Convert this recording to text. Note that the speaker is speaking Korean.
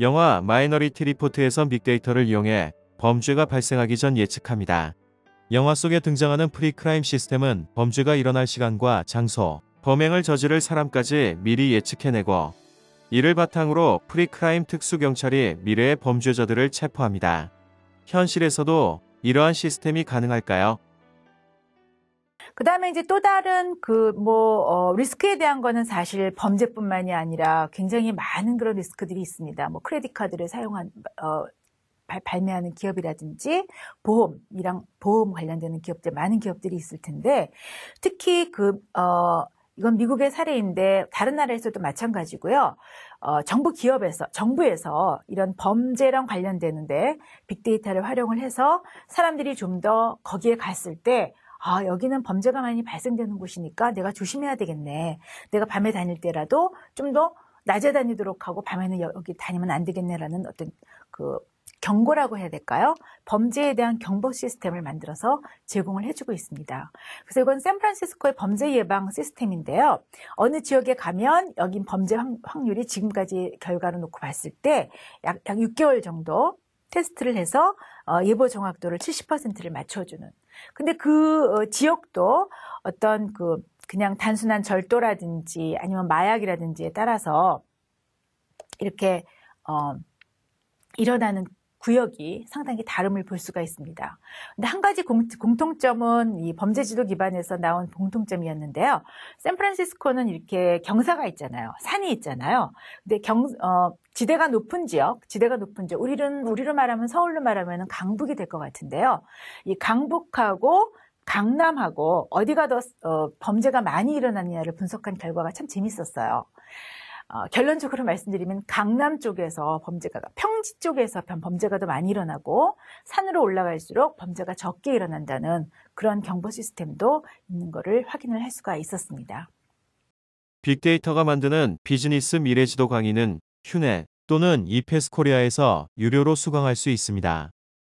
영화 마이너리티 리포트에서 빅데이터를 이용해 범죄가 발생하기 전 예측합니다. 영화 속에 등장하는 프리크라임 시스템은 범죄가 일어날 시간과 장소, 범행을 저지를 사람까지 미리 예측해내고 이를 바탕으로 프리크라임 특수경찰이 미래의 범죄자들을 체포합니다. 현실에서도 이러한 시스템이 가능할까요? 그 다음에 이제 또 다른 그, 뭐, 어, 리스크에 대한 거는 사실 범죄뿐만이 아니라 굉장히 많은 그런 리스크들이 있습니다. 뭐, 크레딧 카드를 사용한, 어, 발매하는 기업이라든지 보험이랑 보험 관련되는 기업들 많은 기업들이 있을 텐데 특히 그 어, 이건 미국의 사례인데 다른 나라에서도 마찬가지고요. 어, 정부 기업에서 정부에서 이런 범죄랑 관련되는데 빅데이터를 활용을 해서 사람들이 좀 더 거기에 갔을 때 아, 여기는 범죄가 많이 발생되는 곳이니까 내가 조심해야 되겠네. 내가 밤에 다닐 때라도 좀 더 낮에 다니도록 하고 밤에는 여기 다니면 안 되겠네라는 어떤 그 경고라고 해야 될까요? 범죄에 대한 경보 시스템을 만들어서 제공을 해주고 있습니다. 그래서 이건 샌프란시스코의 범죄 예방 시스템인데요. 어느 지역에 가면 여긴 범죄 확률이 지금까지 결과로 놓고 봤을 때 약, 약 6개월 정도 테스트를 해서 어, 예보 정확도를 70%를 맞춰주는. 근데 그 어, 지역도 어떤 그 그냥 단순한 절도라든지 아니면 마약이라든지에 따라서 이렇게 어, 일어나는 구역이 상당히 다름을 볼 수가 있습니다. 근데 한 가지 공, 공통점은 이 범죄지도 기반에서 나온 공통점이었는데요. 샌프란시스코는 이렇게 경사가 있잖아요. 산이 있잖아요. 근데 경, 어, 지대가 높은 지역, 지대가 높은 지역, 우리는, 우리로 말하면 서울로 말하면 강북이 될 것 같은데요. 이 강북하고 강남하고 어디가 더 어, 범죄가 많이 일어났느냐를 분석한 결과가 참 재밌었어요. 어, 결론적으로 말씀드리면 강남 쪽에서 범죄가 평지 쪽에서 범죄가 더 많이 일어나고 산으로 올라갈수록 범죄가 적게 일어난다는 그런 경보 시스템도 있는 것을 확인을 할 수가 있었습니다. 빅데이터가 만드는 비즈니스 미래지도 강의는 휴넷 또는 이페스코리아에서 유료로 수강할 수 있습니다.